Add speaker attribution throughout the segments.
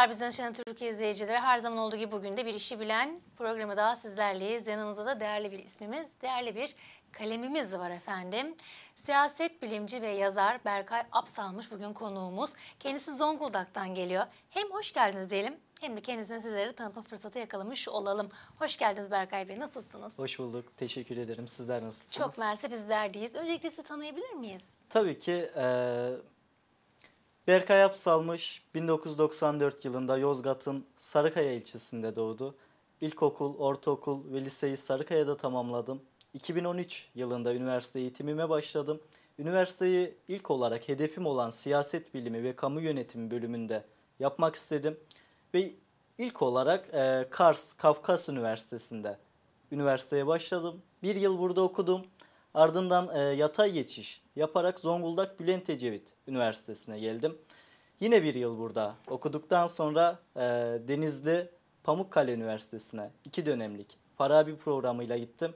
Speaker 1: Merhabalar bizden Şen Türkiye izleyicileri. Her zaman olduğu gibi bugün de bir işi bilen programı daha sizlerleyiz. Yanımızda da değerli bir ismimiz, değerli bir kalemimiz var efendim. Siyaset bilimci ve yazar Berkay Apsalmış bugün konuğumuz. Kendisi Zonguldak'tan geliyor. Hem hoş geldiniz diyelim hem de kendisini sizlere tanıtma fırsatı yakalamış olalım. Hoş geldiniz Berkay Bey. Nasılsınız?
Speaker 2: Hoş bulduk. Teşekkür ederim. Sizler nasılsınız? Çok
Speaker 1: mersi bizler değiliz. Öncelikle sizi tanıyabilir miyiz?
Speaker 2: Tabii ki. Ee... Berkay Apsalmış 1994 yılında Yozgat'ın Sarıkaya ilçesinde doğdu. İlkokul, ortaokul ve liseyi Sarıkaya'da tamamladım. 2013 yılında üniversite eğitimime başladım. Üniversiteyi ilk olarak hedefim olan siyaset bilimi ve kamu yönetimi bölümünde yapmak istedim. Ve ilk olarak e, Kars Kafkas Üniversitesi'nde üniversiteye başladım. Bir yıl burada okudum. Ardından e, yatay geçiş yaparak Zonguldak Bülent Ecevit Üniversitesi'ne geldim. Yine bir yıl burada okuduktan sonra e, Denizli Pamukkale Üniversitesi'ne iki dönemlik Farabi programıyla gittim.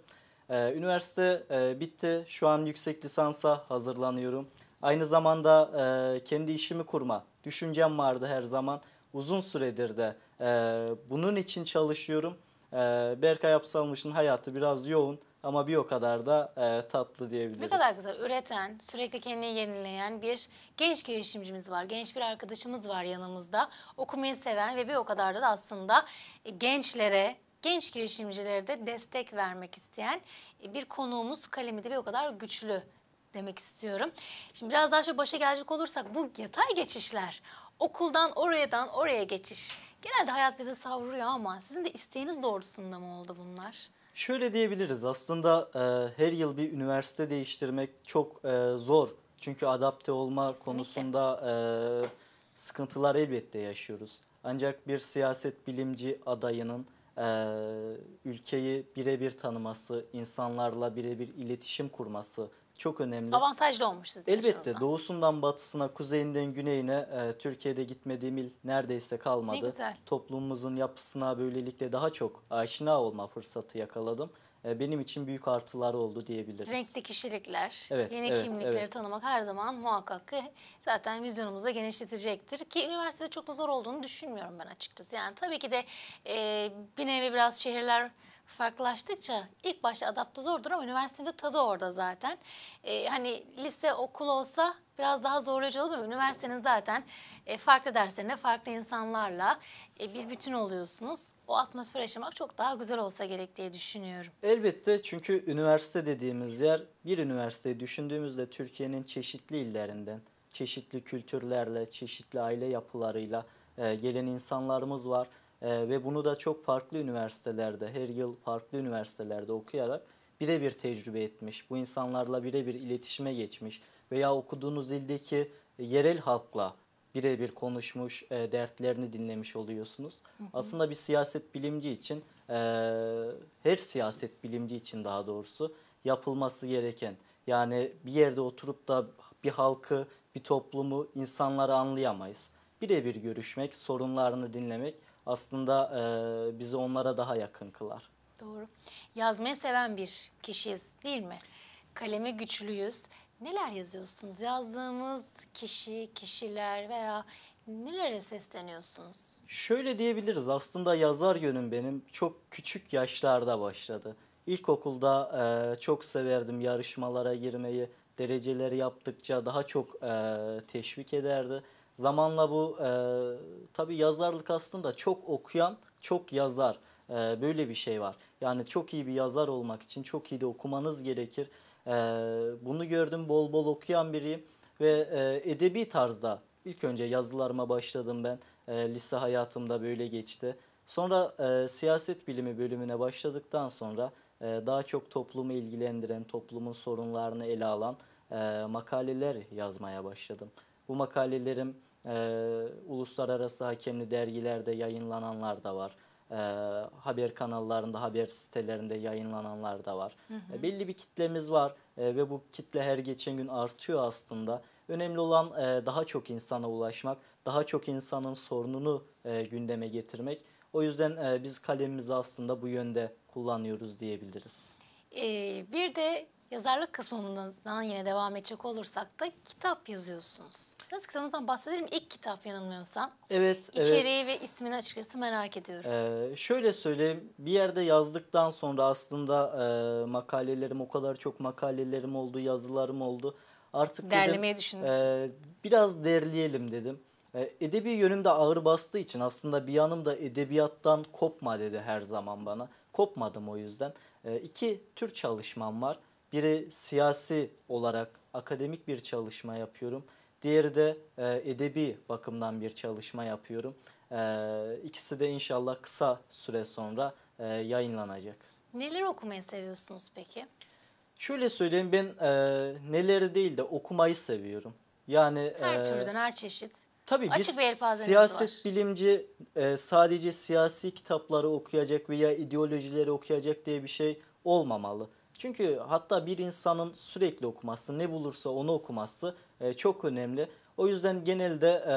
Speaker 2: E, üniversite e, bitti. Şu an yüksek lisansa hazırlanıyorum. Aynı zamanda e, kendi işimi kurma düşüncem vardı her zaman. Uzun süredir de e, bunun için çalışıyorum. E, Berkay Apsalmış'ın hayatı biraz yoğun ama bir o kadar da e, tatlı diyebiliriz. Ne kadar
Speaker 1: güzel. Üreten, sürekli kendini yenileyen bir genç girişimcimiz var. Genç bir arkadaşımız var yanımızda. Okumayı seven ve bir o kadar da aslında gençlere, genç girişimcilere de destek vermek isteyen e, bir konuğumuz kalemi de bir o kadar güçlü demek istiyorum. Şimdi biraz daha şöyle başa gelecek olursak bu yatay geçişler, okuldan orayadan oraya geçiş. Genelde hayat bizi savruyor ama sizin de isteğiniz doğrultusunda mı oldu bunlar?
Speaker 2: Şöyle diyebiliriz aslında e, her yıl bir üniversite değiştirmek çok e, zor. Çünkü adapte olma Kesinlikle. konusunda e, sıkıntılar elbette yaşıyoruz. Ancak bir siyaset bilimci adayının e, ülkeyi birebir tanıması, insanlarla birebir iletişim kurması çok önemli.
Speaker 1: Avantajlı olmuş sizin Elbette
Speaker 2: doğusundan batısına, kuzeyinden güneyine e, Türkiye'de gitmediğim il neredeyse kalmadı. Ne güzel. Toplumumuzun yapısına böylelikle daha çok aşina olma fırsatı yakaladım. E, benim için büyük artılar oldu diyebiliriz.
Speaker 1: Renkli kişilikler, Evet, yeni evet, kimlikleri evet. tanımak her zaman muhakkak ki zaten vizyonumuzu da genişletecektir. Ki üniversitede çok da zor olduğunu düşünmüyorum ben açıkçası. Yani tabii ki de e, bir nevi biraz şehirler farklılaştıkça ilk başta adapte zordur ama üniversitede tadı orada zaten. Ee, hani lise okul olsa biraz daha zorlayıcı olur ama üniversitenin zaten e, farklı derslerine farklı insanlarla e, bir bütün oluyorsunuz. O atmosfer yaşamak çok daha güzel olsa gerek diye düşünüyorum.
Speaker 2: Elbette çünkü üniversite dediğimiz yer bir üniversiteyi düşündüğümüzde Türkiye'nin çeşitli illerinden, çeşitli kültürlerle, çeşitli aile yapılarıyla e, gelen insanlarımız var. Ee, ve bunu da çok farklı üniversitelerde, her yıl farklı üniversitelerde okuyarak birebir tecrübe etmiş, bu insanlarla birebir iletişime geçmiş veya okuduğunuz ildeki yerel halkla birebir konuşmuş, e, dertlerini dinlemiş oluyorsunuz. Hı hı. Aslında bir siyaset bilimci için, e, her siyaset bilimci için daha doğrusu yapılması gereken, yani bir yerde oturup da bir halkı, bir toplumu, insanları anlayamayız. Birebir görüşmek, sorunlarını dinlemek aslında e, bizi onlara daha yakın kılar.
Speaker 1: Doğru. Yazmayı seven bir kişiyiz değil mi? Kaleme güçlüyüz. Neler yazıyorsunuz? Yazdığımız kişi, kişiler veya nelere sesleniyorsunuz?
Speaker 2: Şöyle diyebiliriz aslında yazar yönüm benim çok küçük yaşlarda başladı. İlkokulda e, çok severdim yarışmalara girmeyi, dereceleri yaptıkça daha çok e, teşvik ederdi. Zamanla bu e, tabii yazarlık aslında çok okuyan, çok yazar. E, böyle bir şey var. Yani çok iyi bir yazar olmak için çok iyi de okumanız gerekir. E, bunu gördüm bol bol okuyan biriyim ve e, edebi tarzda ilk önce yazılarıma başladım ben. E, lise hayatımda böyle geçti. Sonra e, siyaset bilimi bölümüne başladıktan sonra e, daha çok toplumu ilgilendiren, toplumun sorunlarını ele alan e, makaleler yazmaya başladım. Bu makalelerim e, uluslararası hakemli dergilerde yayınlananlar da var. E, haber kanallarında, haber sitelerinde yayınlananlar da var. Hı hı. E, belli bir kitlemiz var e, ve bu kitle her geçen gün artıyor aslında. Önemli olan e, daha çok insana ulaşmak, daha çok insanın sorununu e, gündeme getirmek. O yüzden e, biz kalemimizi aslında bu yönde kullanıyoruz diyebiliriz.
Speaker 1: Ee, bir de Yazarlık kısmından yine devam edecek olursak da kitap yazıyorsunuz. Biraz kitabınızdan bahsedelim. İlk kitap yanılmıyorsam. Evet. İçeriği evet. ve ismini açıkçası merak ediyorum.
Speaker 2: Ee, şöyle söyleyeyim. Bir yerde yazdıktan sonra aslında e, makalelerim o kadar çok makalelerim oldu, yazılarım oldu. Artık derlemeye dedim, e, biraz derleyelim dedim. E, edebi yönümde ağır bastığı için aslında bir yanım da edebiyattan kopma dedi her zaman bana. Kopmadım o yüzden. E, iki tür çalışmam var. Biri siyasi olarak akademik bir çalışma yapıyorum. Diğeri de e, edebi bakımdan bir çalışma yapıyorum. E, ikisi de inşallah kısa süre sonra e, yayınlanacak.
Speaker 1: Neler okumayı seviyorsunuz peki?
Speaker 2: Şöyle söyleyeyim ben e, neleri değil de okumayı seviyorum. Yani e, Her e, türden
Speaker 1: her çeşit. Tabii Açık bir siyaset
Speaker 2: var. bilimci e, sadece siyasi kitapları okuyacak veya ideolojileri okuyacak diye bir şey olmamalı. Çünkü hatta bir insanın sürekli okuması, ne bulursa onu okuması e, çok önemli. O yüzden genelde e,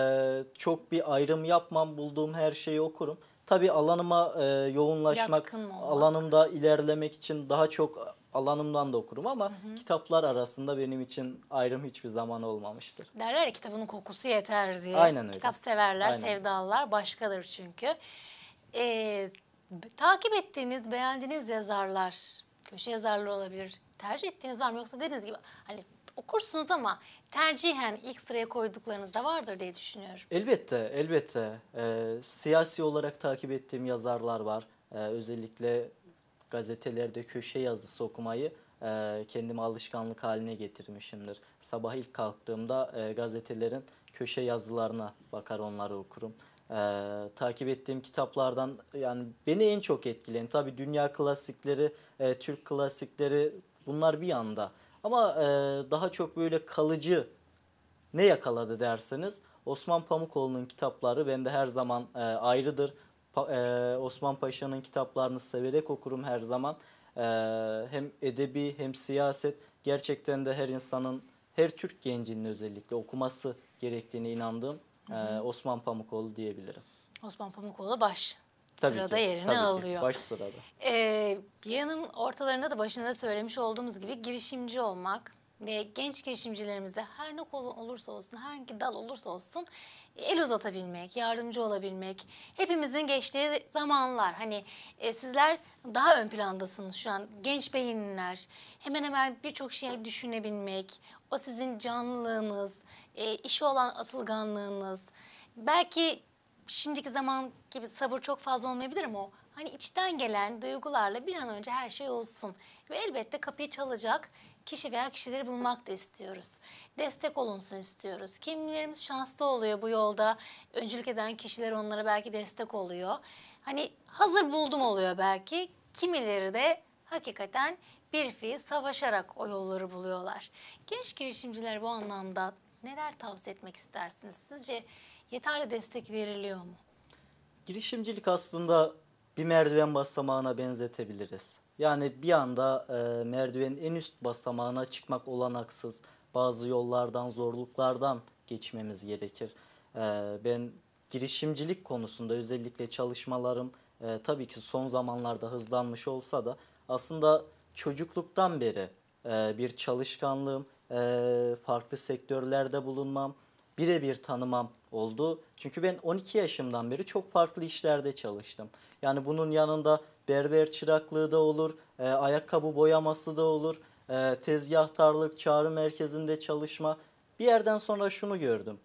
Speaker 2: çok bir ayrım yapmam, bulduğum her şeyi okurum. Tabii alanıma e, yoğunlaşmak, alanımda ilerlemek için daha çok alanımdan da okurum ama hı hı. kitaplar arasında benim için ayrım hiçbir zaman olmamıştır.
Speaker 1: Derler ya kitabının kokusu yeter diye. Aynen öyle. Kitap severler, Aynen. sevdalılar başkadır çünkü. Ee, takip ettiğiniz, beğendiğiniz yazarlar köşe yazarları olabilir. Tercih ettiğiniz var mı yoksa dediğiniz gibi hani okursunuz ama tercihen ilk sıraya koyduklarınız da vardır diye düşünüyorum.
Speaker 2: Elbette, elbette. Ee, siyasi olarak takip ettiğim yazarlar var. Ee, özellikle gazetelerde köşe yazısı okumayı e, kendime alışkanlık haline getirmişimdir. Sabah ilk kalktığımda e, gazetelerin köşe yazılarına bakar onları okurum e, takip ettiğim kitaplardan yani beni en çok etkileyen tabi dünya klasikleri, e, Türk klasikleri bunlar bir yanda. Ama e, daha çok böyle kalıcı ne yakaladı derseniz Osman Pamukoğlu'nun kitapları bende her zaman e, ayrıdır. Pa, e, Osman Paşa'nın kitaplarını severek okurum her zaman. E, hem edebi hem siyaset gerçekten de her insanın, her Türk gencinin özellikle okuması gerektiğine inandığım e, Osman Pamukoğlu diyebilirim.
Speaker 1: Osman Pamukoğlu baş tabii sırada ki, yerini tabii alıyor. Ki, baş sırada. Ee, bir yanım ortalarında da başında da söylemiş olduğumuz gibi girişimci olmak ve genç girişimcilerimizde her ne kolu olursa olsun, hangi dal olursa olsun e, el uzatabilmek, yardımcı olabilmek. Hepimizin geçtiği zamanlar hani e, sizler daha ön plandasınız şu an. Genç beyinler, hemen hemen birçok şey düşünebilmek, o sizin canlılığınız, e, işe olan atılganlığınız, belki şimdiki zaman gibi sabır çok fazla olmayabilir ama o hani içten gelen duygularla bir an önce her şey olsun. Ve elbette kapıyı çalacak kişi veya kişileri bulmak da istiyoruz. Destek olunsun istiyoruz. Kimilerimiz şanslı oluyor bu yolda. Öncülük eden kişiler onlara belki destek oluyor. Hani hazır buldum oluyor belki. Kimileri de hakikaten bir fiil savaşarak o yolları buluyorlar. Genç girişimciler bu anlamda neler tavsiye etmek istersiniz? Sizce yeterli destek veriliyor mu?
Speaker 2: Girişimcilik aslında bir merdiven basamağına benzetebiliriz. Yani bir anda e, merdivenin en üst basamağına çıkmak olanaksız. Bazı yollardan, zorluklardan geçmemiz gerekir. E, ben girişimcilik konusunda özellikle çalışmalarım e, tabii ki son zamanlarda hızlanmış olsa da aslında çocukluktan beri e, bir çalışkanlığım, e, farklı sektörlerde bulunmam, birebir tanımam oldu. Çünkü ben 12 yaşımdan beri çok farklı işlerde çalıştım. Yani bunun yanında berber çıraklığı da olur, e, ayakkabı boyaması da olur, e, tezgahtarlık, çağrı merkezinde çalışma. Bir yerden sonra şunu gördüm.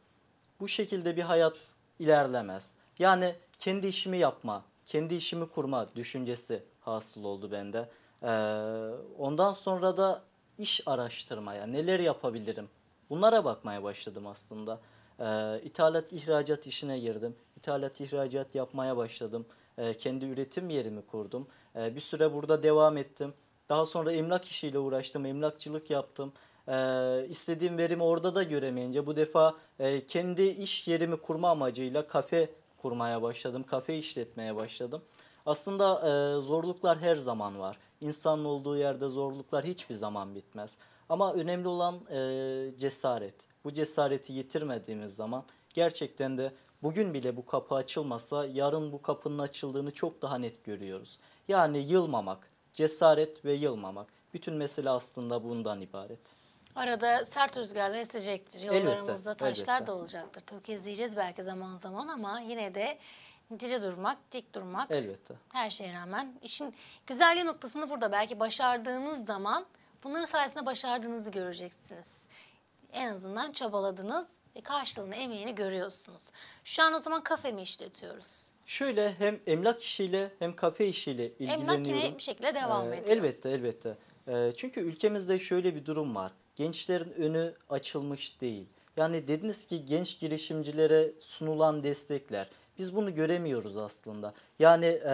Speaker 2: Bu şekilde bir hayat ilerlemez. Yani kendi işimi yapma, kendi işimi kurma düşüncesi hasıl oldu bende. Ee, ondan sonra da iş araştırmaya, neler yapabilirim? Bunlara bakmaya başladım aslında. Ee, ithalat ihracat işine girdim. İthalat ihracat yapmaya başladım. Ee, kendi üretim yerimi kurdum. Ee, bir süre burada devam ettim. Daha sonra emlak işiyle uğraştım. Emlakçılık yaptım. Ee, istediğim verimi orada da göremeyince bu defa e, kendi iş yerimi kurma amacıyla kafe kurmaya başladım. Kafe işletmeye başladım. Aslında e, zorluklar her zaman var. İnsanın olduğu yerde zorluklar hiçbir zaman bitmez. Ama önemli olan e, cesaret. Bu cesareti yitirmediğimiz zaman gerçekten de bugün bile bu kapı açılmasa yarın bu kapının açıldığını çok daha net görüyoruz. Yani yılmamak, cesaret ve yılmamak. Bütün mesele aslında bundan ibaret.
Speaker 1: Arada sert rüzgarlar esecektir. Yollarımızda elbette, taşlar elbette. da olacaktır. Tökezleyeceğiz belki zaman zaman ama yine de Netice durmak, dik durmak. Elbette. Her şeye rağmen. işin güzelliği noktasında burada belki başardığınız zaman bunların sayesinde başardığınızı göreceksiniz. En azından çabaladınız ve karşılığını, emeğini görüyorsunuz. Şu an o zaman kafe mi işletiyoruz?
Speaker 2: Şöyle hem emlak işiyle hem kafe işiyle ilgileniyorum. Emlak yine bir şekilde devam ee, ediyor. Elbette, elbette. Ee, çünkü ülkemizde şöyle bir durum var. Gençlerin önü açılmış değil. Yani dediniz ki genç girişimcilere sunulan destekler. Biz bunu göremiyoruz aslında. Yani e,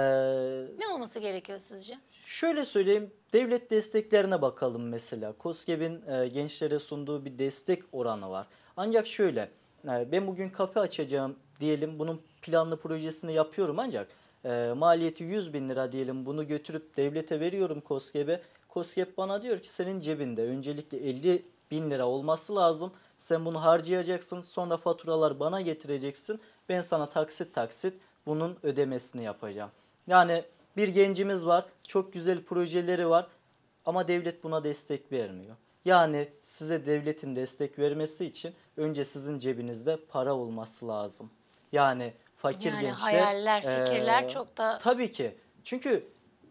Speaker 1: Ne olması gerekiyor sizce?
Speaker 2: şöyle söyleyeyim devlet desteklerine bakalım mesela. KOSGEB'in e, gençlere sunduğu bir destek oranı var. Ancak şöyle e, ben bugün kafe açacağım diyelim bunun planlı projesini yapıyorum ancak e, maliyeti 100 bin lira diyelim bunu götürüp devlete veriyorum KOSGEB'e. KOSGEB bana diyor ki senin cebinde öncelikle 50 bin lira olması lazım. Sen bunu harcayacaksın. Sonra faturalar bana getireceksin. Ben sana taksit taksit bunun ödemesini yapacağım. Yani bir gencimiz var. Çok güzel projeleri var. Ama devlet buna destek vermiyor. Yani size devletin destek vermesi için önce sizin cebinizde para olması lazım. Yani fakir yani gençler. Yani hayaller, fikirler e, çok da... Tabii ki. Çünkü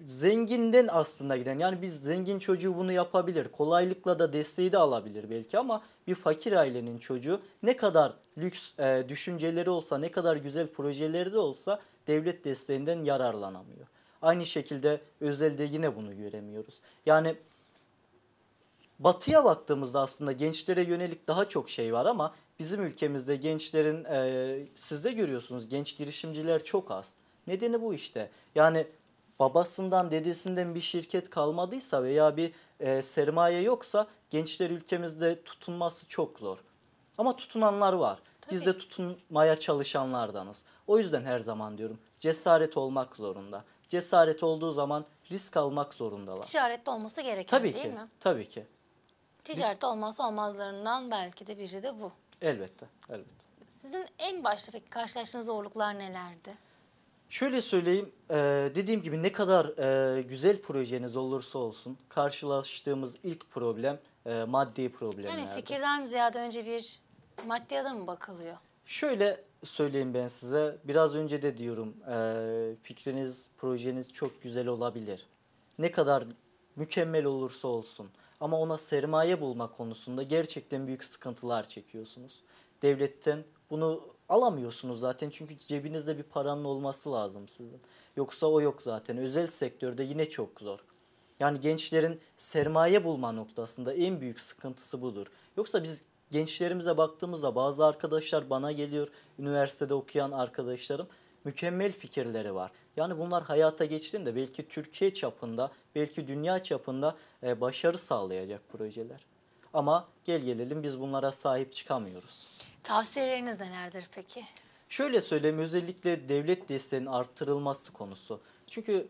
Speaker 2: zenginden aslında giden yani biz zengin çocuğu bunu yapabilir kolaylıkla da desteği de alabilir belki ama bir fakir ailenin çocuğu ne kadar lüks e, düşünceleri olsa ne kadar güzel projeleri de olsa devlet desteğinden yararlanamıyor. Aynı şekilde özelde yine bunu göremiyoruz. Yani batıya baktığımızda aslında gençlere yönelik daha çok şey var ama bizim ülkemizde gençlerin e, siz de görüyorsunuz genç girişimciler çok az. Nedeni bu işte. Yani babasından dedesinden bir şirket kalmadıysa veya bir e, sermaye yoksa gençler ülkemizde tutunması çok zor. Ama tutunanlar var. Tabii. Biz de tutunmaya çalışanlardanız. O yüzden her zaman diyorum cesaret olmak zorunda. Cesaret olduğu zaman risk almak zorundalar.
Speaker 1: Ticarette olması gereken tabii değil ki, mi? Tabii ki. Ticarette Biz... olmazsa olmazlarından belki de biri de bu.
Speaker 2: Elbette, elbette.
Speaker 1: Sizin en başta peki karşılaştığınız zorluklar nelerdi?
Speaker 2: Şöyle söyleyeyim, e, dediğim gibi ne kadar e, güzel projeniz olursa olsun karşılaştığımız ilk problem e, maddi problemlerdi. Yani
Speaker 1: fikirden ziyade önce bir maddiye de mi bakılıyor?
Speaker 2: Şöyle söyleyeyim ben size, biraz önce de diyorum e, fikriniz, projeniz çok güzel olabilir. Ne kadar mükemmel olursa olsun ama ona sermaye bulma konusunda gerçekten büyük sıkıntılar çekiyorsunuz. Devletten bunu alamıyorsunuz zaten çünkü cebinizde bir paranın olması lazım sizin. Yoksa o yok zaten. Özel sektörde yine çok zor. Yani gençlerin sermaye bulma noktasında en büyük sıkıntısı budur. Yoksa biz gençlerimize baktığımızda bazı arkadaşlar bana geliyor, üniversitede okuyan arkadaşlarım mükemmel fikirleri var. Yani bunlar hayata geçtiğinde belki Türkiye çapında, belki dünya çapında e, başarı sağlayacak projeler. Ama gel gelelim biz bunlara sahip çıkamıyoruz.
Speaker 1: Tavsiyeleriniz nelerdir peki?
Speaker 2: Şöyle söyleyeyim özellikle devlet desteğinin arttırılması konusu. Çünkü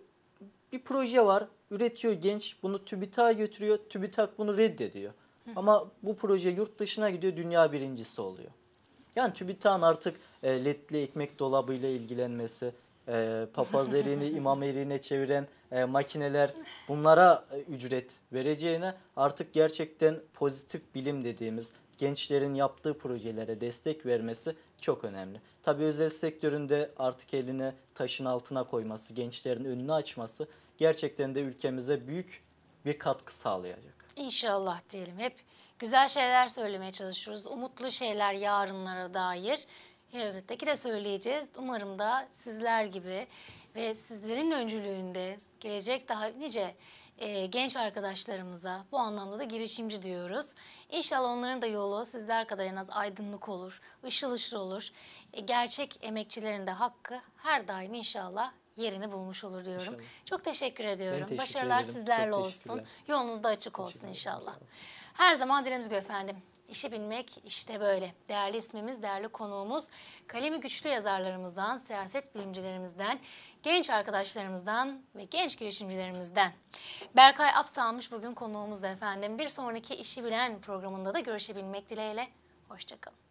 Speaker 2: bir proje var, üretiyor genç, bunu TÜBİTAK'a götürüyor, TÜBİTAK bunu reddediyor. Hı. Ama bu proje yurt dışına gidiyor, dünya birincisi oluyor. Yani TÜBİTAK'ın artık e, ledli ekmek dolabıyla ilgilenmesi, e, papaz erini imam eriğine çeviren e, makineler bunlara e, ücret vereceğine artık gerçekten pozitif bilim dediğimiz gençlerin yaptığı projelere destek vermesi çok önemli. Tabii özel sektöründe artık eline taşın altına koyması, gençlerin önünü açması gerçekten de ülkemize büyük bir katkı sağlayacak.
Speaker 1: İnşallah diyelim hep güzel şeyler söylemeye çalışıyoruz. Umutlu şeyler yarınlara dair. Elbette ki de söyleyeceğiz. Umarım da sizler gibi ve sizlerin öncülüğünde gelecek daha nice e, genç arkadaşlarımıza bu anlamda da girişimci diyoruz. İnşallah onların da yolu sizler kadar en az aydınlık olur, ışıl ışıl olur. E, gerçek emekçilerin de hakkı her daim inşallah yerini bulmuş olur diyorum. İnşallah. Çok teşekkür ediyorum. Teşekkür Başarılar ederim. sizlerle olsun. Yolunuz da açık olsun inşallah. Her zaman dilimiz gibi efendim. İşi bilmek işte böyle. Değerli ismimiz, değerli konuğumuz, kalemi güçlü yazarlarımızdan, siyaset bilimcilerimizden, genç arkadaşlarımızdan ve genç girişimcilerimizden. Berkay almış bugün konuğumuzda efendim. Bir sonraki işi bilen programında da görüşebilmek dileğiyle. Hoşçakalın.